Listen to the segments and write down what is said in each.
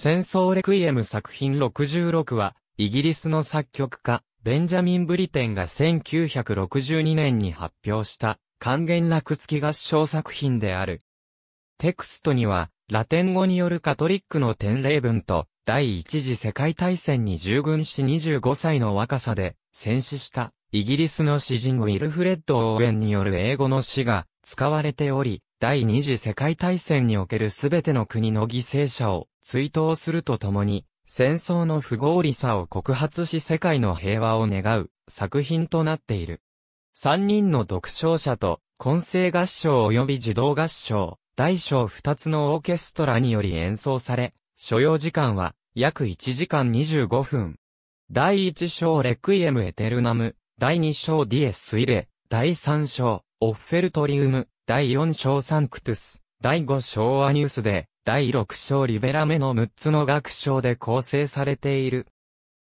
戦争レクイエム作品66は、イギリスの作曲家、ベンジャミン・ブリテンが1962年に発表した、還元楽付き合唱作品である。テクストには、ラテン語によるカトリックの典礼文と、第一次世界大戦に従軍し25歳の若さで、戦死した、イギリスの詩人ウィルフレッド・オーウェンによる英語の詩が、使われており、第二次世界大戦におけるすべての国の犠牲者を、追悼するとともに、戦争の不合理さを告発し世界の平和を願う作品となっている。三人の独唱者と、混声合唱及び児童合唱、大小二つのオーケストラにより演奏され、所要時間は約1時間25分。第1章レクイエムエテルナム、第2章ディエスイレ、第3章オッフェルトリウム、第4章サンクトゥス、第5章アニュースで、第6章リベラメの6つの学章で構成されている。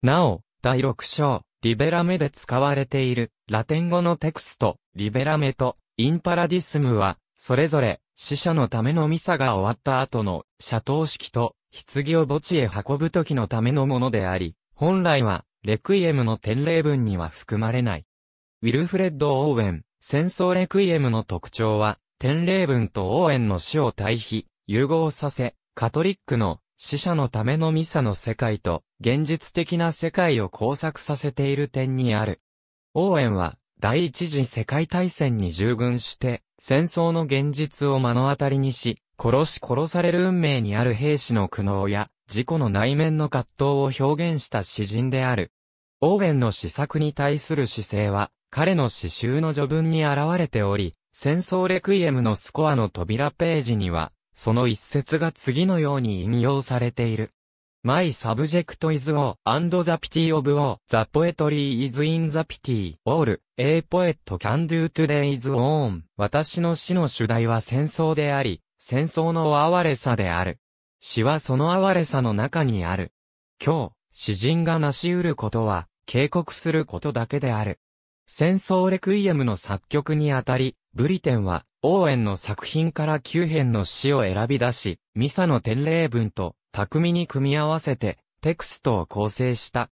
なお、第6章、リベラメで使われている、ラテン語のテクスト、リベラメと、インパラディスムは、それぞれ、死者のためのミサが終わった後の、斜塔式と、棺を墓地へ運ぶ時のためのものであり、本来は、レクイエムの典礼文には含まれない。ウィルフレッド・オーウェン、戦争レクイエムの特徴は、典礼文とオーウェンの死を対比、融合させ、カトリックの死者のためのミサの世界と現実的な世界を交錯させている点にある。オーエンは第一次世界大戦に従軍して戦争の現実を目の当たりにし、殺し殺される運命にある兵士の苦悩や自己の内面の葛藤を表現した詩人である。オーエンの詩作に対する姿勢は彼の詩集の序文に現れており、戦争レクイエムのスコアの扉ページには、その一節が次のように引用されている。My subject is all and the pity of all. The poetry is in the pity. All a poet can do today is own. 私の詩の主題は戦争であり、戦争の哀れさである。詩はその哀れさの中にある。今日、詩人が成し得ることは、警告することだけである。戦争レクイエムの作曲にあたり、ブリテンは、応援の作品から9編の詩を選び出し、ミサの典礼文と巧みに組み合わせて、テクストを構成した。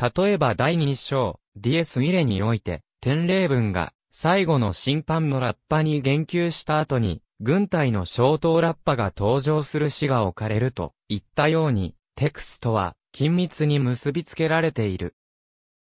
例えば第2章、ディエス・イレにおいて、典礼文が、最後の審判のラッパに言及した後に、軍隊の小刀ラッパが登場する詩が置かれると言ったように、テクストは緊密に結びつけられている。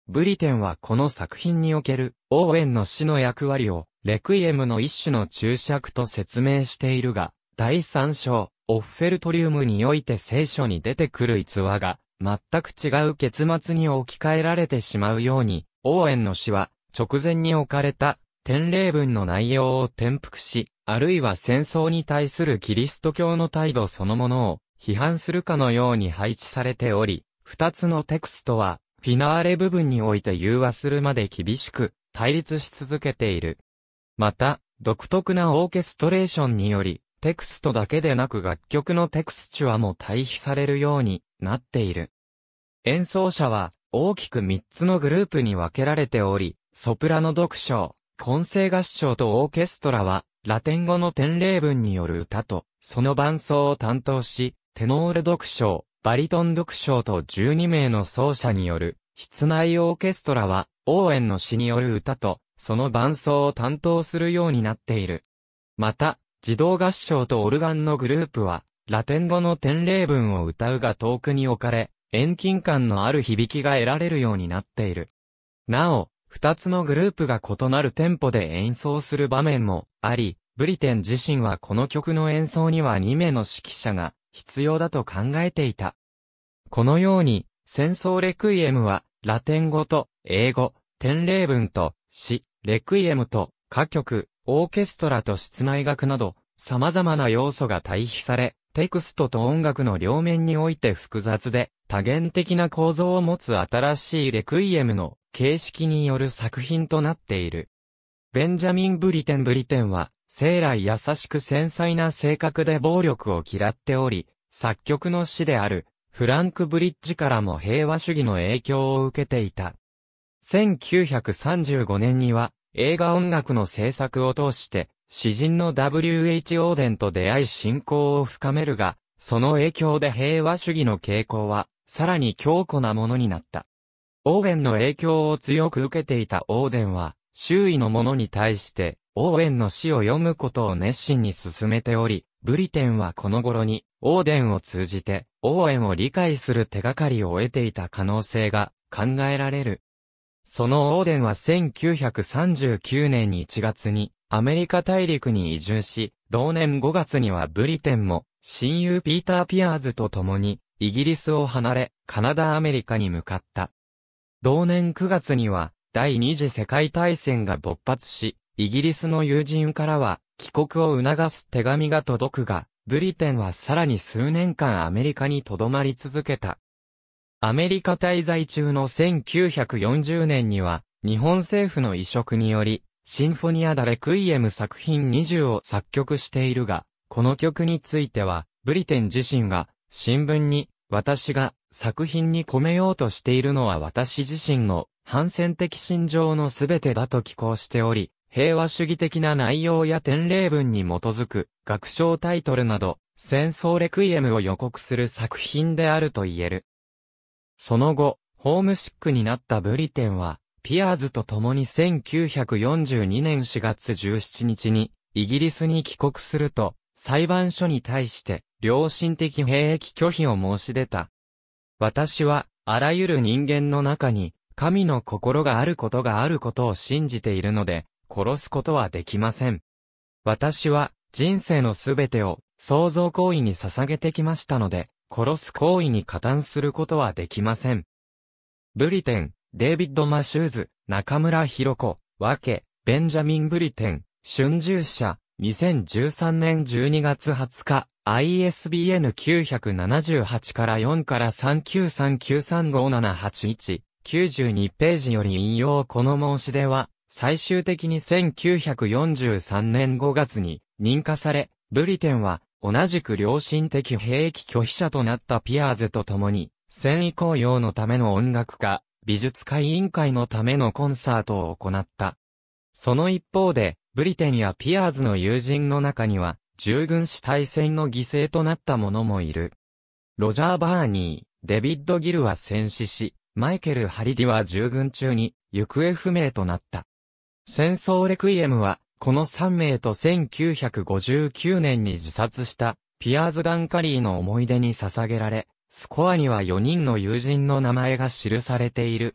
ブリテンはこの作品における、オーウェンの死の役割を、レクイエムの一種の注釈と説明しているが、第三章、オッフェルトリウムにおいて聖書に出てくる逸話が、全く違う結末に置き換えられてしまうように、オーエンの死は、直前に置かれた、典礼文の内容を転覆し、あるいは戦争に対するキリスト教の態度そのものを、批判するかのように配置されており、二つのテクストは、フィナーレ部分において融和するまで厳しく対立し続けている。また、独特なオーケストレーションにより、テクストだけでなく楽曲のテクスチュアも対比されるようになっている。演奏者は大きく3つのグループに分けられており、ソプラノ読唱、混声合唱とオーケストラは、ラテン語の典礼文による歌と、その伴奏を担当し、テノール読唱、バリトン独唱と12名の奏者による、室内オーケストラは、応援の詩による歌と、その伴奏を担当するようになっている。また、児童合唱とオルガンのグループは、ラテン語の典礼文を歌うが遠くに置かれ、遠近感のある響きが得られるようになっている。なお、二つのグループが異なるテンポで演奏する場面もあり、ブリテン自身はこの曲の演奏には2名の指揮者が必要だと考えていた。このように、戦争レクイエムは、ラテン語と英語、天霊文と詩、レクイエムと歌曲、オーケストラと室内楽など、様々な要素が対比され、テクストと音楽の両面において複雑で、多元的な構造を持つ新しいレクイエムの形式による作品となっている。ベンジャミン・ブリテン・ブリテンは、生来優しく繊細な性格で暴力を嫌っており、作曲の師である、フランク・ブリッジからも平和主義の影響を受けていた。1935年には、映画音楽の制作を通して、詩人の W.H. オーデンと出会い信仰を深めるが、その影響で平和主義の傾向は、さらに強固なものになった。オーデンの影響を強く受けていたオーデンは、周囲の者に対して、オーェンの詩を読むことを熱心に進めており、ブリテンはこの頃に、オーデンを通じて、オーェンを理解する手がかりを得ていた可能性が考えられる。そのオーデンは1939年1月にアメリカ大陸に移住し、同年5月にはブリテンも親友ピーター・ピアーズと共にイギリスを離れカナダ・アメリカに向かった。同年9月には第二次世界大戦が勃発し、イギリスの友人からは、帰国を促す手紙が届くが、ブリテンはさらに数年間アメリカに留まり続けた。アメリカ滞在中の1940年には、日本政府の移植により、シンフォニア・ダ・レクイエム作品20を作曲しているが、この曲については、ブリテン自身が、新聞に、私が作品に込めようとしているのは私自身の反戦的心情のすべてだと寄稿しており、平和主義的な内容や典例文に基づく学章タイトルなど、戦争レクイエムを予告する作品であると言える。その後、ホームシックになったブリテンは、ピアーズと共に1942年4月17日に、イギリスに帰国すると、裁判所に対して、良心的兵役拒否を申し出た。私は、あらゆる人間の中に、神の心があることがあることを信じているので、殺すことはできません。私は人生のすべてを創造行為に捧げてきましたので、殺す行為に加担することはできません。ブリテン、デイビッド・マシューズ、中村博子、和け、ベンジャミン・ブリテン、春秋社、2013年12月20日、ISBN 978から4から393935781、92ページより引用この申し出は、最終的に1943年5月に認可され、ブリテンは同じく良心的兵役拒否者となったピアーズと共に、戦意高揚のための音楽家、美術会委員会のためのコンサートを行った。その一方で、ブリテンやピアーズの友人の中には、従軍死対戦の犠牲となった者もいる。ロジャー・バーニー、デビッド・ギルは戦死し、マイケル・ハリディは従軍中に行方不明となった。戦争レクイエムは、この3名と1959年に自殺した、ピアーズ・ダンカリーの思い出に捧げられ、スコアには4人の友人の名前が記されている。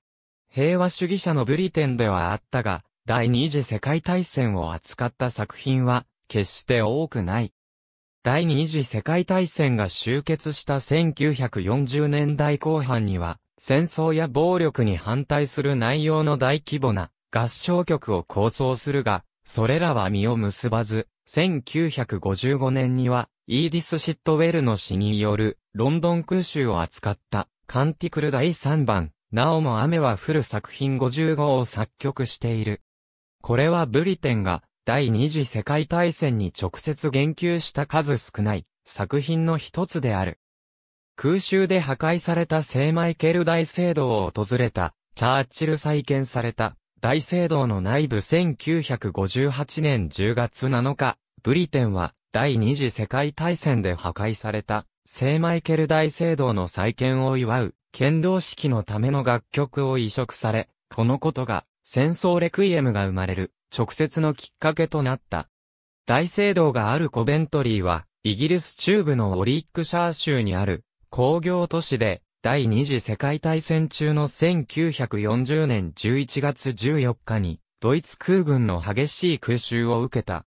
平和主義者のブリテンではあったが、第二次世界大戦を扱った作品は、決して多くない。第二次世界大戦が終結した1940年代後半には、戦争や暴力に反対する内容の大規模な合唱曲を構想するが、それらは実を結ばず、1955年には、イーディス・シットウェルの詩による、ロンドン空襲を扱った、カンティクル第3番、なおも雨は降る作品55を作曲している。これはブリテンが、第二次世界大戦に直接言及した数少ない、作品の一つである。空襲で破壊された聖マイケル大聖堂を訪れた、チャーチル再建された、大聖堂の内部1958年10月7日、ブリテンは第二次世界大戦で破壊された聖マイケル大聖堂の再建を祝う剣道式のための楽曲を移植され、このことが戦争レクイエムが生まれる直接のきっかけとなった。大聖堂があるコベントリーは、イギリス中部のオリックシャー州にある工業都市で、第二次世界大戦中の1940年11月14日に、ドイツ空軍の激しい空襲を受けた。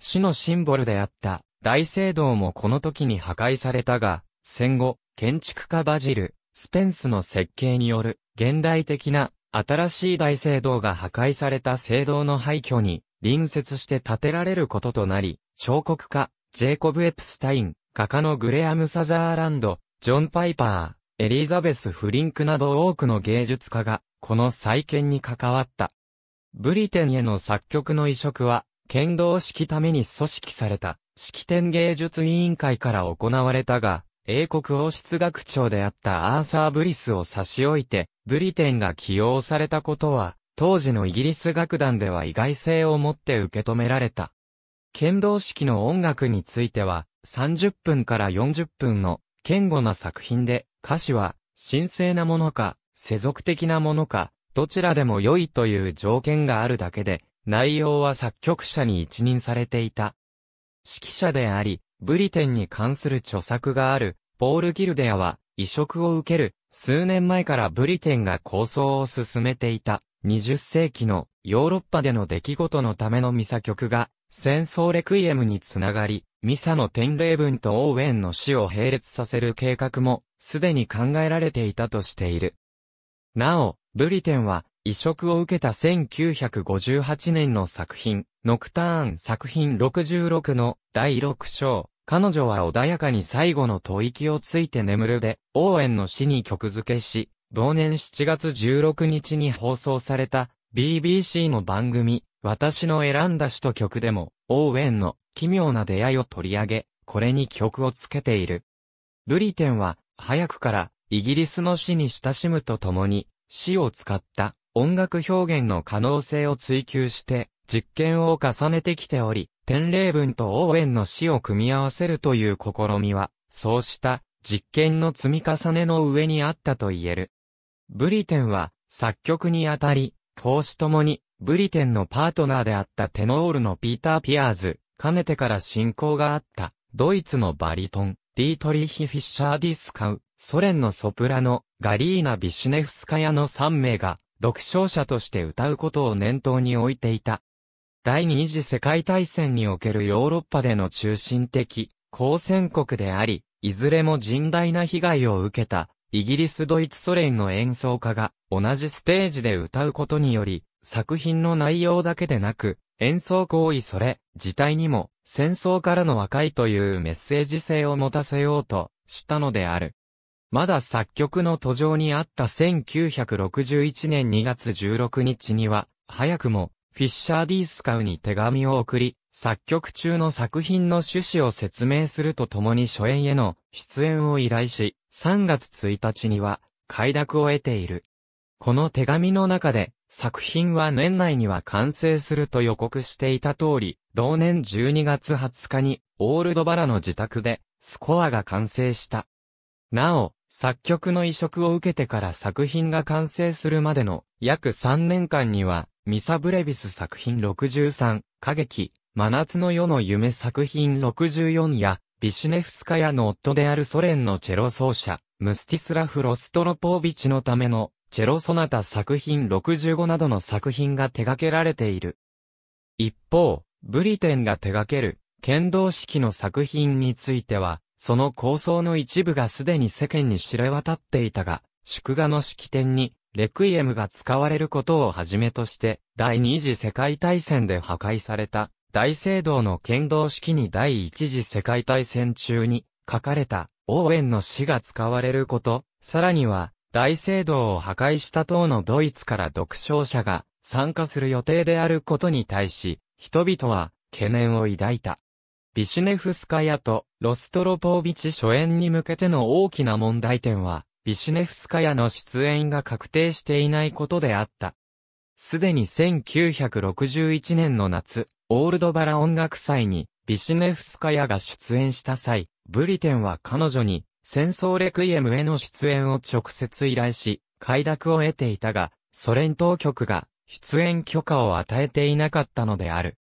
死のシンボルであった大聖堂もこの時に破壊されたが、戦後、建築家バジル、スペンスの設計による現代的な新しい大聖堂が破壊された聖堂の廃墟に隣接して建てられることとなり、彫刻家、ジェイコブ・エプスタイン、画家のグレアム・サザーランド、ジョン・パイパー、エリザベス・フリンクなど多くの芸術家が、この再建に関わった。ブリテンへの作曲の移植は、剣道式ために組織された、式典芸術委員会から行われたが、英国王室学長であったアーサー・ブリスを差し置いて、ブリテンが起用されたことは、当時のイギリス楽団では意外性を持って受け止められた。剣道式の音楽については、30分から40分の堅固な作品で、歌詞は、神聖なものか、世俗的なものか、どちらでも良いという条件があるだけで、内容は作曲者に一任されていた。指揮者であり、ブリテンに関する著作がある、ポール・ギルデアは、移植を受ける、数年前からブリテンが構想を進めていた、20世紀のヨーロッパでの出来事のためのミサ曲が、戦争レクイエムにつながり、ミサの典礼文とオーウェンの死を並列させる計画も、すでに考えられていたとしている。なお、ブリテンは、移植を受けた1958年の作品、ノクターン作品66の第6章、彼女は穏やかに最後の吐息をついて眠るで、オーェンの死に曲付けし、同年7月16日に放送された BBC の番組、私の選んだ首都曲でも、オーウェンの奇妙な出会いを取り上げ、これに曲をつけている。ブリテンは、早くから、イギリスの詩に親しむとともに、詩を使った音楽表現の可能性を追求して、実験を重ねてきており、天霊文とオーウェンの詩を組み合わせるという試みは、そうした実験の積み重ねの上にあったと言える。ブリテンは作曲にあたり、投資ともにブリテンのパートナーであったテノールのピーター・ピアーズ、かねてから親交があった、ドイツのバリトン、ディートリヒ・フィッシャー・ディスカウ、ソ連のソプラノ、ガリーナ・ビシネフスカヤの3名が、独唱者として歌うことを念頭に置いていた。第二次世界大戦におけるヨーロッパでの中心的、交戦国であり、いずれも甚大な被害を受けた、イギリス・ドイツ・ソ連の演奏家が、同じステージで歌うことにより、作品の内容だけでなく、演奏行為それ自体にも戦争からの和解というメッセージ性を持たせようとしたのである。まだ作曲の途上にあった1961年2月16日には、早くもフィッシャー・ディースカウに手紙を送り、作曲中の作品の趣旨を説明するとともに初演への出演を依頼し、3月1日には快諾を得ている。この手紙の中で、作品は年内には完成すると予告していた通り、同年12月20日に、オールドバラの自宅で、スコアが完成した。なお、作曲の移植を受けてから作品が完成するまでの約3年間には、ミサ・ブレビス作品63、歌劇、真夏の夜の夢作品64や、ビシュネフスカヤの夫であるソ連のチェロ奏者、ムスティスラフ・ロストロポービチのためのチェロソナタ作品65などの作品が手掛けられている。一方、ブリテンが手掛ける、剣道式の作品については、その構想の一部がすでに世間に知れ渡っていたが、祝賀の式典に、レクイエムが使われることをはじめとして、第二次世界大戦で破壊された、大聖堂の剣道式に第一次世界大戦中に、書かれた、応援の詩が使われること、さらには、大聖堂を破壊した党のドイツから独唱者が参加する予定であることに対し、人々は懸念を抱いた。ビシュネフスカヤとロストロポービチ初演に向けての大きな問題点は、ビシュネフスカヤの出演が確定していないことであった。すでに1961年の夏、オールドバラ音楽祭にビシュネフスカヤが出演した際、ブリテンは彼女に戦争レクイエムへの出演を直接依頼し、快諾を得ていたが、ソ連当局が出演許可を与えていなかったのである。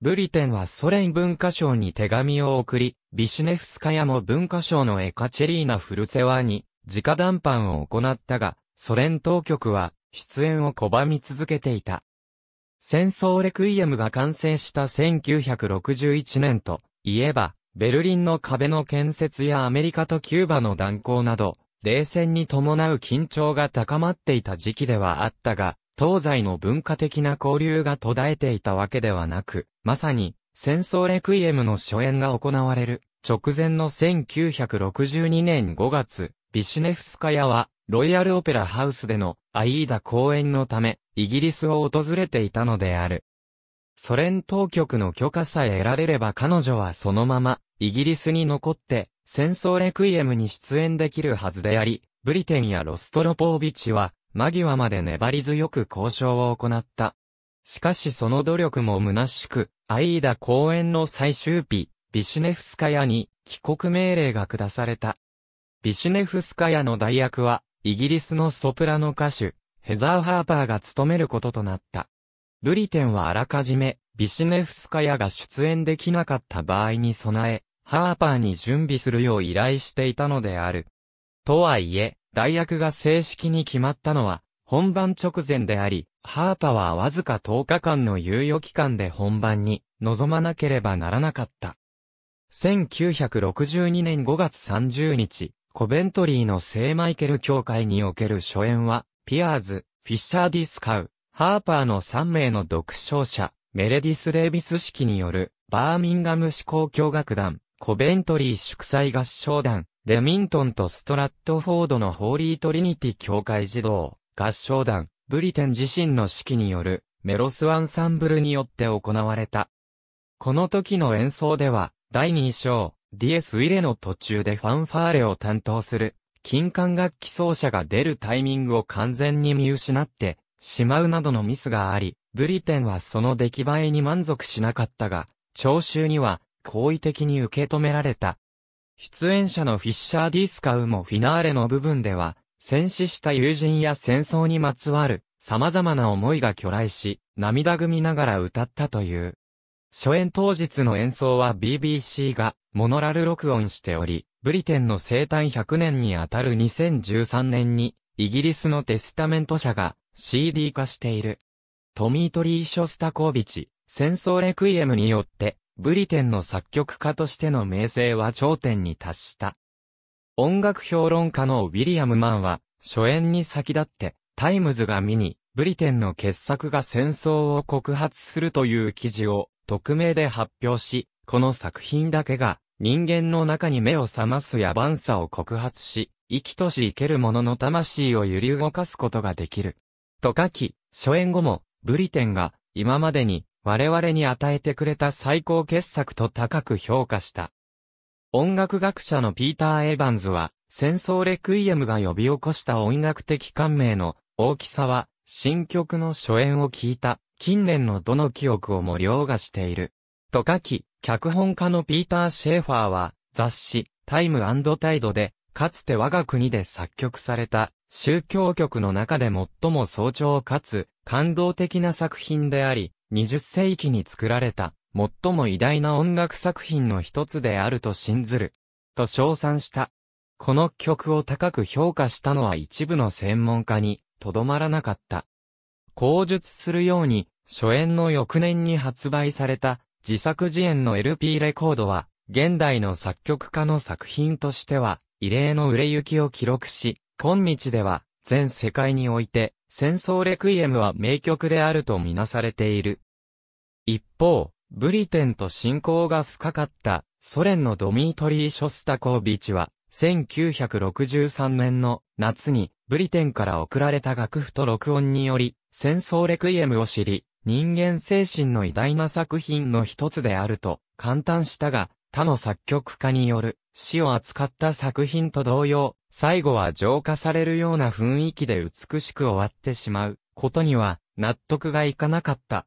ブリテンはソ連文化省に手紙を送り、ビシネフスカヤも文化省のエカチェリーナ・フルセワに直談判を行ったが、ソ連当局は出演を拒み続けていた。戦争レクイエムが完成した1961年といえば、ベルリンの壁の建設やアメリカとキューバの断交など、冷戦に伴う緊張が高まっていた時期ではあったが、東西の文化的な交流が途絶えていたわけではなく、まさに、戦争レクイエムの初演が行われる、直前の1962年5月、ビシネフスカヤは、ロイヤルオペラハウスでのアイーダ公演のため、イギリスを訪れていたのである。ソ連当局の許可さえ得られれば彼女はそのまま、イギリスに残って、戦争レクイエムに出演できるはずであり、ブリテンやロストロポービチは、間際まで粘り強く交渉を行った。しかしその努力も虚しく、アイーダ公演の最終日、ビシュネフスカヤに帰国命令が下された。ビシュネフスカヤの代役は、イギリスのソプラノ歌手、ヘザー・ハーパーが務めることとなった。ブリテンはあらかじめ、ビシネフスカヤが出演できなかった場合に備え、ハーパーに準備するよう依頼していたのである。とはいえ、代役が正式に決まったのは、本番直前であり、ハーパーはわずか10日間の猶予期間で本番に臨まなければならなかった。1962年5月30日、コベントリーの聖マイケル協会における初演は、ピアーズ、フィッシャー・ディスカウ、ハーパーの3名の独唱者、メレディス・レービス式による、バーミンガム市考響楽団、コベントリー祝祭合唱団、レミントンとストラットフォードのホーリートリニティ教会児童、合唱団、ブリテン自身の式による、メロスアンサンブルによって行われた。この時の演奏では、第2章、ディエス・ウィレの途中でファンファーレを担当する、金管楽器奏者が出るタイミングを完全に見失って、しまうなどのミスがあり、ブリテンはその出来栄えに満足しなかったが、聴衆には好意的に受け止められた。出演者のフィッシャー・ディスカウもフィナーレの部分では、戦死した友人や戦争にまつわる様々な思いが去来し、涙ぐみながら歌ったという。初演当日の演奏は BBC がモノラル録音しており、ブリテンの生誕100年にあたる2013年に、イギリスのテスタメント社が CD 化している。トミートリー・ショスタコービチ、戦争レクイエムによって、ブリテンの作曲家としての名声は頂点に達した。音楽評論家のウィリアム・マンは、初演に先立って、タイムズが見に、ブリテンの傑作が戦争を告発するという記事を、匿名で発表し、この作品だけが、人間の中に目を覚ます野蛮さを告発し、生きとし生ける者の魂を揺り動かすことができる。と書き、初演後も、ブリテンが、今までに、我々に与えてくれた最高傑作と高く評価した。音楽学者のピーター・エヴァンズは、戦争レクイエムが呼び起こした音楽的感銘の大きさは、新曲の初演を聞いた、近年のどの記憶をも凌駕している。と書き、脚本家のピーター・シェーファーは、雑誌、タイムタイドで、かつて我が国で作曲された宗教曲の中で最も早朝かつ感動的な作品であり、20世紀に作られた最も偉大な音楽作品の一つであると信ずる、と称賛した。この曲を高く評価したのは一部の専門家にとどまらなかった。口述するように、初演の翌年に発売された自作自演の LP レコードは、現代の作曲家の作品としては、異例の売れ行きを記録し、今日では全世界において戦争レクイエムは名曲であるとみなされている。一方、ブリテンと親交が深かったソ連のドミートリー・ショスタコービチは、1963年の夏にブリテンから送られた楽譜と録音により、戦争レクイエムを知り、人間精神の偉大な作品の一つであると、簡単したが、他の作曲家による死を扱った作品と同様、最後は浄化されるような雰囲気で美しく終わってしまうことには納得がいかなかった。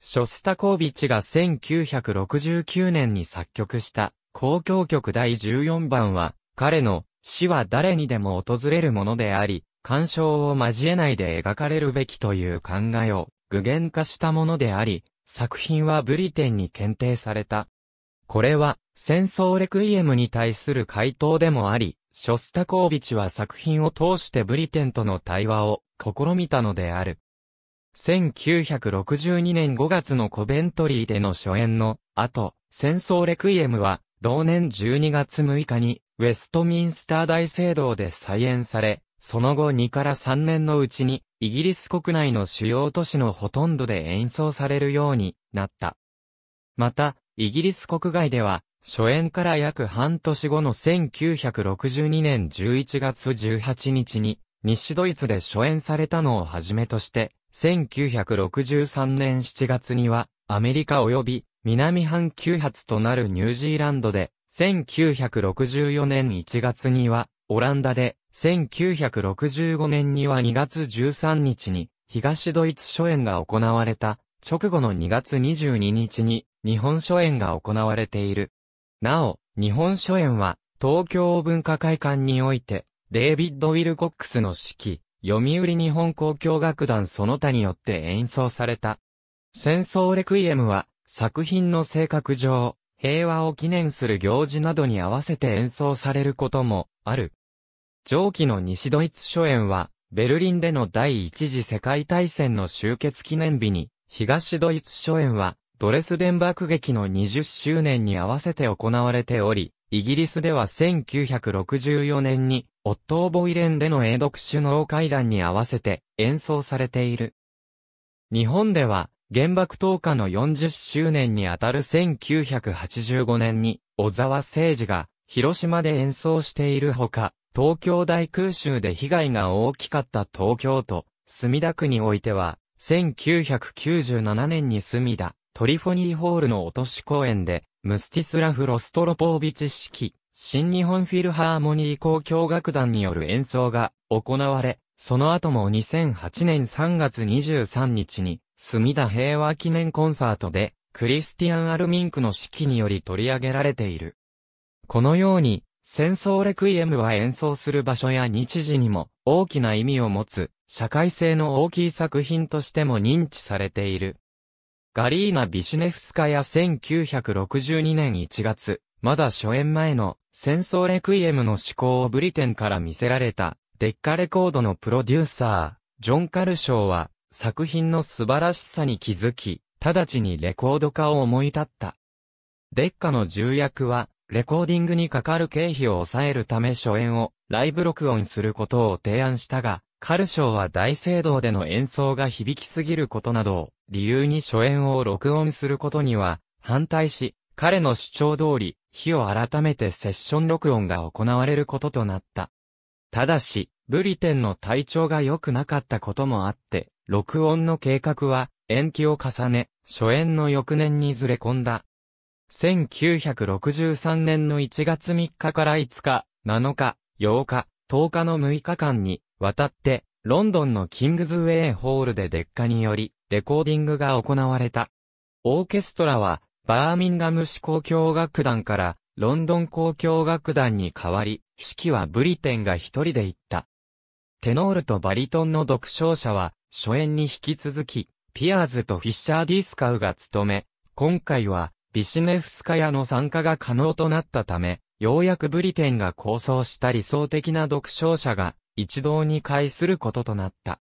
ショスタコービチが1969年に作曲した交響曲第14番は、彼の死は誰にでも訪れるものであり、鑑賞を交えないで描かれるべきという考えを具現化したものであり、作品はブリテンに検定されたこれは、戦争レクイエムに対する回答でもあり、ショスタコービチは作品を通してブリテンとの対話を試みたのである。1962年5月のコベントリーでの初演の後、戦争レクイエムは、同年12月6日に、ウェストミンスター大聖堂で再演され、その後2から3年のうちに、イギリス国内の主要都市のほとんどで演奏されるようになった。また、イギリス国外では、初演から約半年後の1962年11月18日に、西ドイツで初演されたのをはじめとして、1963年7月には、アメリカ及び南半球発となるニュージーランドで、1964年1月には、オランダで、1965年には2月13日に、東ドイツ初演が行われた、直後の2月22日に、日本書演が行われている。なお、日本書演は、東京文化会館において、デイビッド・ウィルコックスの指揮、読売日本交響楽団その他によって演奏された。戦争レクイエムは、作品の性格上、平和を記念する行事などに合わせて演奏されることも、ある。上記の西ドイツ書演は、ベルリンでの第一次世界大戦の終結記念日に、東ドイツ書演は、ドレスデン爆撃の20周年に合わせて行われており、イギリスでは1964年に、オットー・ボイレンでの英独首脳会談に合わせて演奏されている。日本では、原爆投下の40周年にあたる1985年に、小沢誠司が、広島で演奏しているほか、東京大空襲で被害が大きかった東京都、墨田区においては、1997年に墨田、トリフォニーホールの落とし公演で、ムスティスラフ・ロストロポービチ式、新日本フィルハーモニー交響楽団による演奏が行われ、その後も2008年3月23日に、墨田平和記念コンサートで、クリスティアン・アルミンクの式により取り上げられている。このように、戦争レクイエムは演奏する場所や日時にも大きな意味を持つ、社会性の大きい作品としても認知されている。ガリーナ・ビシネフスカや1962年1月、まだ初演前の戦争レクイエムの思考をブリテンから見せられた、デッカレコードのプロデューサー、ジョン・カルショーは、作品の素晴らしさに気づき、直ちにレコード化を思い立った。デッカの重役は、レコーディングにかかる経費を抑えるため初演をライブ録音することを提案したが、カルショーは大聖堂での演奏が響きすぎることなどを理由に初演を録音することには反対し、彼の主張通り、日を改めてセッション録音が行われることとなった。ただし、ブリテンの体調が良くなかったこともあって、録音の計画は延期を重ね、初演の翌年にずれ込んだ。1963年の1月3日から5日、7日、8日、10日の6日間に渡って、ロンドンのキングズウェイホールでデッカにより、レコーディングが行われた。オーケストラは、バーミンガム市交響楽団から、ロンドン交響楽団に代わり、指揮はブリテンが一人で行った。テノールとバリトンの独唱者は、初演に引き続き、ピアーズとフィッシャー・ディスカウが務め、今回は、ビシネフスカヤの参加が可能となったため、ようやくブリテンが構想した理想的な独唱者が一堂に会することとなった。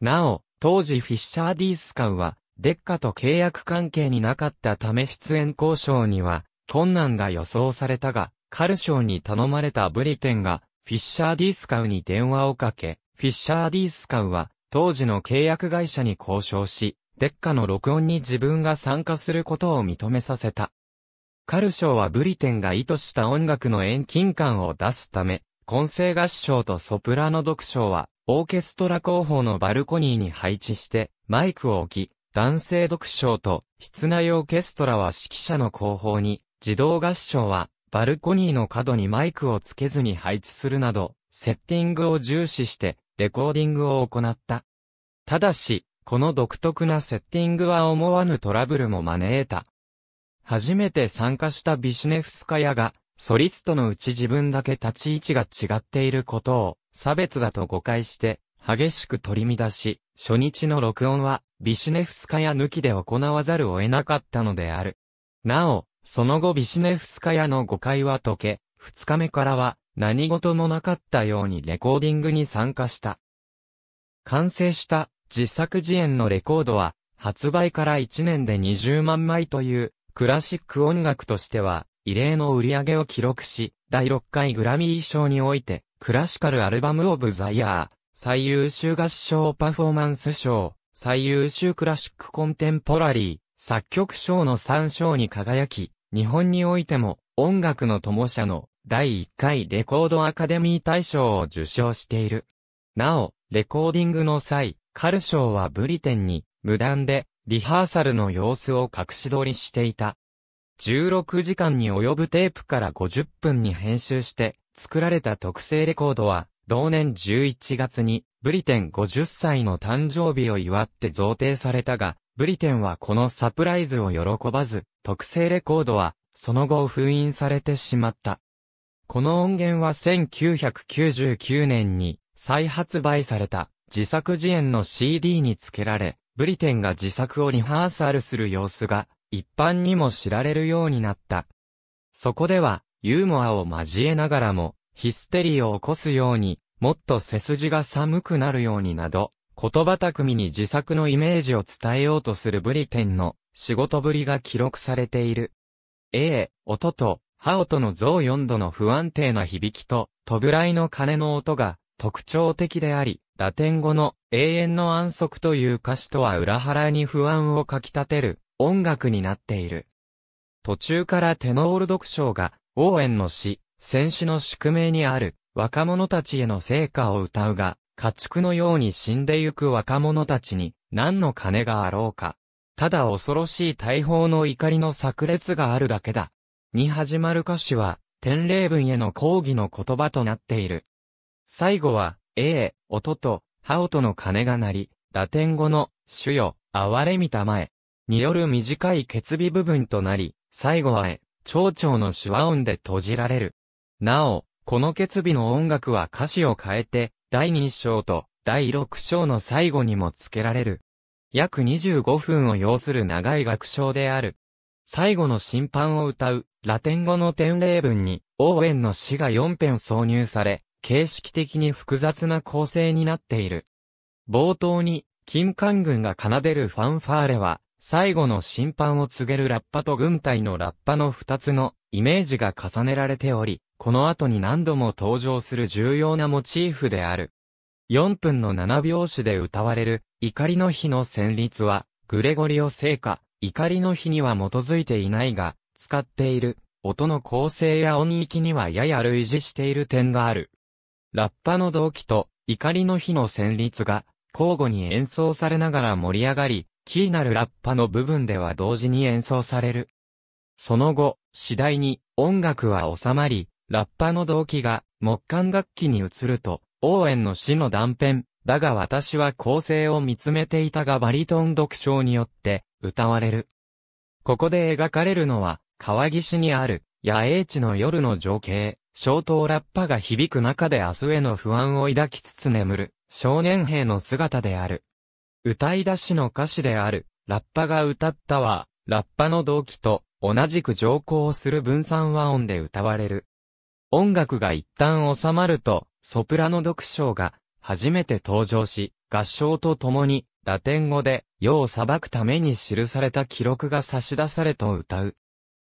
なお、当時フィッシャー・ディースカウは、デッカと契約関係になかったため出演交渉には、困難が予想されたが、カルショーに頼まれたブリテンが、フィッシャー・ディースカウに電話をかけ、フィッシャー・ディースカウは、当時の契約会社に交渉し、デッカの録音に自分が参加することを認めさせた。カルショーはブリテンが意図した音楽の遠近感を出すため、混声合唱とソプラノ読唱は、オーケストラ広報のバルコニーに配置して、マイクを置き、男性読唱と、室内オーケストラは指揮者の後方に、自動合唱は、バルコニーの角にマイクをつけずに配置するなど、セッティングを重視して、レコーディングを行った。ただし、この独特なセッティングは思わぬトラブルも招いた。初めて参加したビシュネフスカヤが、ソリストのうち自分だけ立ち位置が違っていることを差別だと誤解して激しく取り乱し、初日の録音はビシネフスカヤ抜きで行わざるを得なかったのである。なお、その後ビシネフスカヤの誤解は解け、二日目からは何事もなかったようにレコーディングに参加した。完成した自作自演のレコードは発売から1年で20万枚というクラシック音楽としては異例の売り上げを記録し、第6回グラミー賞において、クラシカルアルバムオブザイヤー、最優秀合唱パフォーマンス賞、最優秀クラシックコンテンポラリー、作曲賞の3賞に輝き、日本においても、音楽の友社の第1回レコードアカデミー大賞を受賞している。なお、レコーディングの際、カル賞はブリテンに、無断で、リハーサルの様子を隠し撮りしていた。16時間に及ぶテープから50分に編集して作られた特製レコードは、同年11月にブリテン50歳の誕生日を祝って贈呈されたが、ブリテンはこのサプライズを喜ばず、特製レコードはその後封印されてしまった。この音源は1999年に再発売された自作自演の CD に付けられ、ブリテンが自作をリハーサルする様子が一般にも知られるようになった。そこでは、ユーモアを交えながらも、ヒステリーを起こすように、もっと背筋が寒くなるようになど、言葉巧みに自作のイメージを伝えようとするブリテンの仕事ぶりが記録されている。A、音と、ハオとの増4度の不安定な響きと、トブライの鐘の音が特徴的であり、ラテン語の永遠の安息という歌詞とは裏腹に不安をかき立てる音楽になっている。途中からテノール読書が、応援の詩、戦士の宿命にある、若者たちへの成果を歌うが、家畜のように死んでゆく若者たちに、何の金があろうか。ただ恐ろしい大砲の怒りの炸裂があるだけだ。に始まる歌詞は、天霊文への抗議の言葉となっている。最後は、ええ、音と、ハオとの鐘が鳴り、ラテン語の、主よ、哀れみたまえ、による短い決尾部分となり、最後はえ、蝶々の手話音で閉じられる。なお、この決尾の音楽は歌詞を変えて、第2章と第6章の最後にも付けられる。約25分を要する長い楽章である。最後の審判を歌う、ラテン語の典礼文に、オーウェンの詩が4編挿入され、形式的に複雑な構成になっている。冒頭に、金管軍が奏でるファンファーレは、最後の審判を告げるラッパと軍隊のラッパの二つのイメージが重ねられており、この後に何度も登場する重要なモチーフである。4分の7拍子で歌われる、怒りの日の旋律は、グレゴリオ聖歌、怒りの日には基づいていないが、使っている、音の構成や音域にはやや類似している点がある。ラッパの動機と、怒りの日の旋律が、交互に演奏されながら盛り上がり、キーなるラッパの部分では同時に演奏される。その後、次第に音楽は収まり、ラッパの動機が木管楽器に移ると、応援の死の断片、だが私は構成を見つめていたがバリトン読唱によって歌われる。ここで描かれるのは、川岸にある野営地の夜の情景、小刀ラッパが響く中で明日への不安を抱きつつ眠る少年兵の姿である。歌い出しの歌詞である、ラッパが歌ったは、ラッパの動機と同じく上行する分散和音で歌われる。音楽が一旦収まると、ソプラノ読唱が初めて登場し、合唱とともに、ラテン語で、世を裁くために記された記録が差し出されと歌う。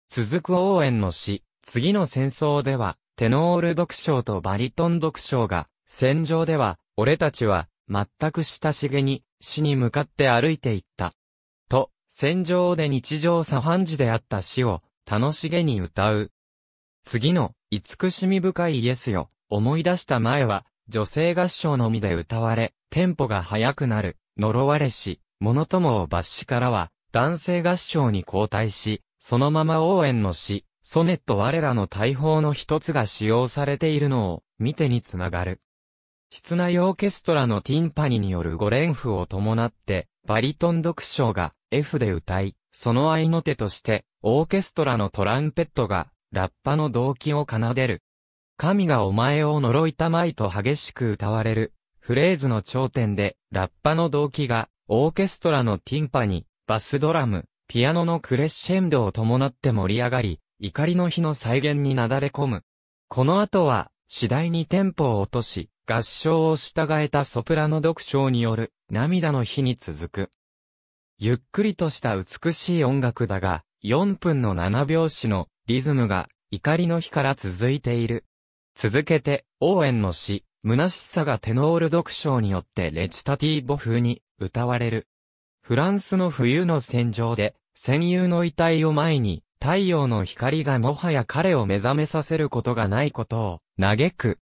続く応援の詩、次の戦争では、テノール読唱とバリトン読唱が、戦場では、俺たちは、全く親しげに、死に向かって歩いていった。と、戦場で日常茶飯事であった死を、楽しげに歌う。次の、慈しみ深いイエスよ、思い出した前は、女性合唱のみで歌われ、テンポが速くなる、呪われし、者ともを抜死からは、男性合唱に交代し、そのまま応援の死、ソネット我らの大砲の一つが使用されているのを、見てにつながる。室内オーケストラのティンパニによる5連符を伴って、バリトン独唱が F で歌い、その合いの手として、オーケストラのトランペットが、ラッパの動機を奏でる。神がお前を呪いたまいと激しく歌われる、フレーズの頂点で、ラッパの動機が、オーケストラのティンパニ、バスドラム、ピアノのクレッシェンドを伴って盛り上がり、怒りの日の再現になだれ込む。この後は、次第にテンポを落とし、合唱を従えたソプラノ独唱による涙の日に続く。ゆっくりとした美しい音楽だが、4分の7拍子のリズムが怒りの日から続いている。続けて、応援の詩、虚しさがテノール読唱によってレチタティーボ風に歌われる。フランスの冬の戦場で、戦友の遺体を前に、太陽の光がもはや彼を目覚めさせることがないことを、嘆く。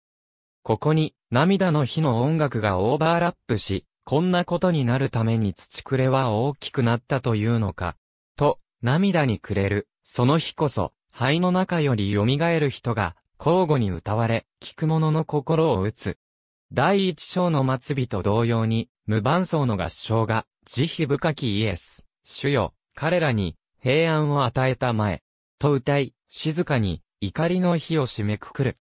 ここに、涙の日の音楽がオーバーラップし、こんなことになるために土くれは大きくなったというのか。と、涙にくれる、その日こそ、肺の中より蘇る人が、交互に歌われ、聞く者の心を打つ。第一章の末日と同様に、無伴奏の合唱が、慈悲深きイエス、主よ、彼らに、平安を与えた前、と歌い、静かに、怒りの日を締めくくる。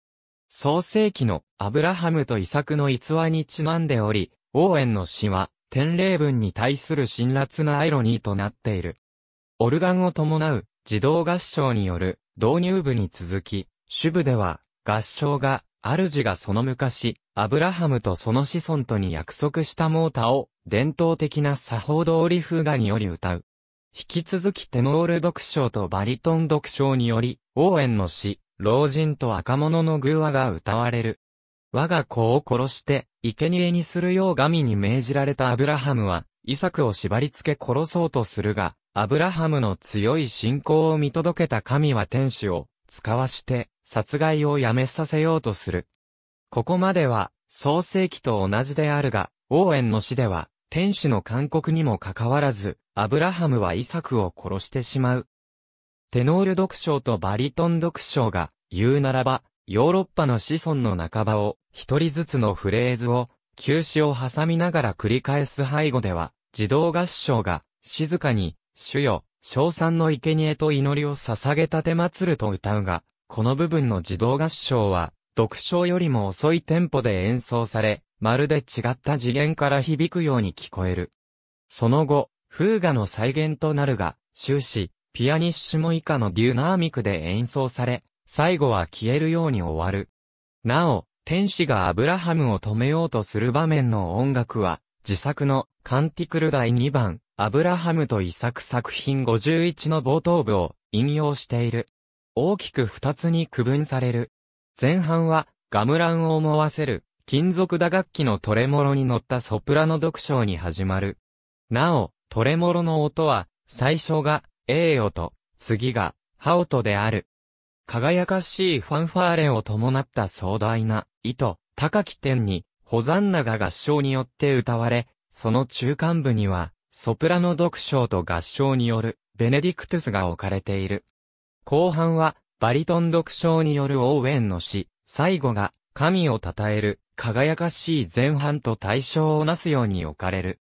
創世記のアブラハムとイサクの逸話にちなんでおり、応援の詩は、天霊文に対する辛辣なアイロニーとなっている。オルガンを伴う児童合唱による導入部に続き、主部では合唱が、主がその昔、アブラハムとその子孫とに約束したモータを伝統的な作法通り風画により歌う。引き続きテノール読唱とバリトン読唱により、応援の詩、老人と若者の偶話が歌われる。我が子を殺して、生贄にするよう神に命じられたアブラハムは、イサクを縛り付け殺そうとするが、アブラハムの強い信仰を見届けた神は天使を使わして殺害をやめさせようとする。ここまでは創世記と同じであるが、応援の死では天使の勧告にもかかわらず、アブラハムはイサクを殺してしまう。テノール読唱とバリトン読唱が、言うならば、ヨーロッパの子孫の半ばを、一人ずつのフレーズを、休止を挟みながら繰り返す背後では、児童合唱が、静かに、主よ、称賛の生贄と祈りを捧げたて祭ると歌うが、この部分の児童合唱は、読唱よりも遅いテンポで演奏され、まるで違った次元から響くように聞こえる。その後、風画の再現となるが、終始、ピアニッシモ以下のデュナーミクで演奏され、最後は消えるように終わる。なお、天使がアブラハムを止めようとする場面の音楽は、自作のカンティクル第2番、アブラハムと遺作作品51の冒頭部を引用している。大きく二つに区分される。前半は、ガムランを思わせる、金属打楽器のトレモロに乗ったソプラノ独唱に始まる。なお、トレモロの音は、最初が栄誉と、次が、ハオトである。輝かしいファンファーレを伴った壮大な、意図、高き点に、ホザンナが合唱によって歌われ、その中間部には、ソプラノ読唱と合唱による、ベネディクトゥスが置かれている。後半は、バリトン読唱によるオーウェンの詩、最後が、神を称える、輝かしい前半と対象をなすように置かれる。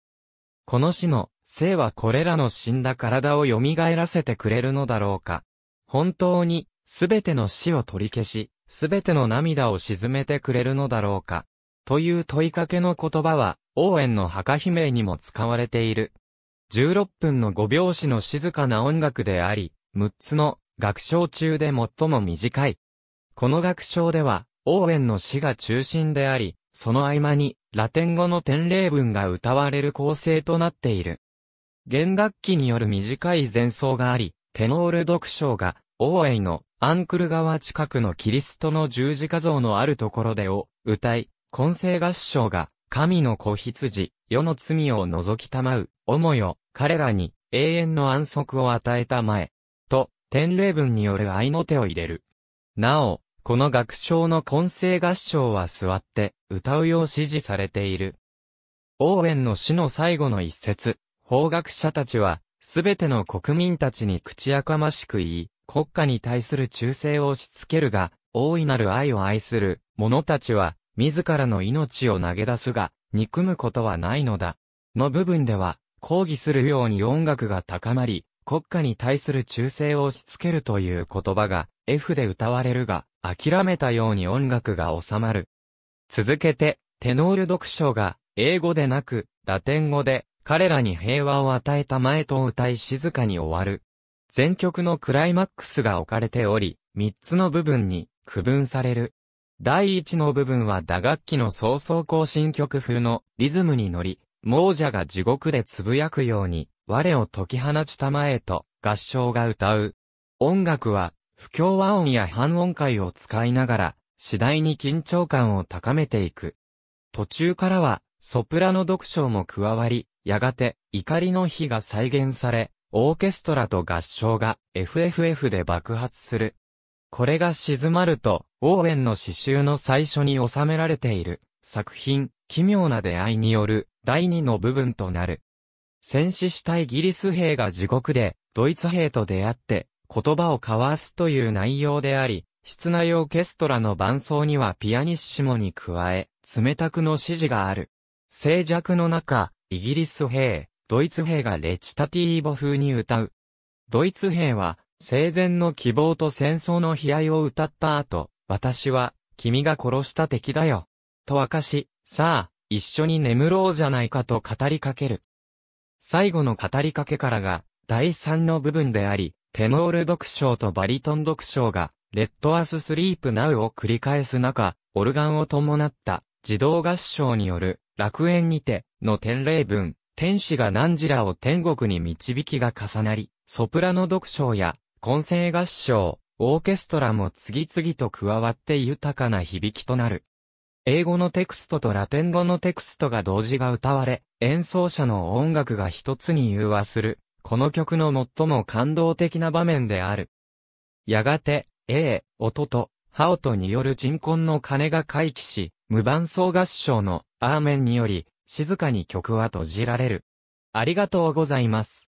この詩の、生はこれらの死んだ体を蘇らせてくれるのだろうか。本当に、すべての死を取り消し、すべての涙を沈めてくれるのだろうか。という問いかけの言葉は、応援の墓鳴にも使われている。16分の5拍子の静かな音楽であり、6つの楽章中で最も短い。この楽章では、応援の死が中心であり、その合間に、ラテン語の典礼文が歌われる構成となっている。弦楽器による短い前奏があり、テノール読唱が、王江のアンクル川近くのキリストの十字架像のあるところでを歌い、混声合唱が、神の子羊、世の罪を除きたまう、もよ、彼らに永遠の安息を与えたまえ、と、天霊文による愛の手を入れる。なお、この学唱の混声合唱は座って歌うよう指示されている。応援の詩の最後の一節、法学者たちは、すべての国民たちに口やかましく言い、国家に対する忠誠を押し付けるが、大いなる愛を愛する者たちは、自らの命を投げ出すが、憎むことはないのだ。の部分では、抗議するように音楽が高まり、国家に対する忠誠を押し付けるという言葉が F で歌われるが、諦めたように音楽が収まる。続けて、テノール読書が英語でなく、ラテン語で彼らに平和を与えた前と歌い静かに終わる。全曲のクライマックスが置かれており、三つの部分に区分される。第一の部分は打楽器の早々行進曲風のリズムに乗り、亡者が地獄で呟くように、我を解き放ちたまえと合唱が歌う。音楽は不協和音や半音階を使いながら、次第に緊張感を高めていく。途中からは、ソプラノ読唱も加わり、やがて、怒りの火が再現され、オーケストラと合唱が FFF で爆発する。これが静まると、オーウェンの詩集の最初に収められている作品、奇妙な出会いによる第二の部分となる。戦死したイギリス兵が地獄で、ドイツ兵と出会って、言葉を交わすという内容であり、室内オーケストラの伴奏にはピアニッシモに加え、冷たくの指示がある。静寂の中、イギリス兵、ドイツ兵がレチタティーボ風に歌う。ドイツ兵は、生前の希望と戦争の悲哀を歌った後、私は、君が殺した敵だよ。と明かし、さあ、一緒に眠ろうじゃないかと語りかける。最後の語りかけからが、第3の部分であり、テノール読唱とバリトン読唱が、レッドアススリープナウを繰り返す中、オルガンを伴った、自動合唱による、楽園にて、の天霊文、天使が何時らを天国に導きが重なり、ソプラノ読唱や、混声合唱、オーケストラも次々と加わって豊かな響きとなる。英語のテクストとラテン語のテクストが同時が歌われ、演奏者の音楽が一つに融和する、この曲の最も感動的な場面である。やがて、A、音と、ハオトによる鎮魂の鐘が回帰し、無伴奏合唱のアーメンにより、静かに曲は閉じられる。ありがとうございます。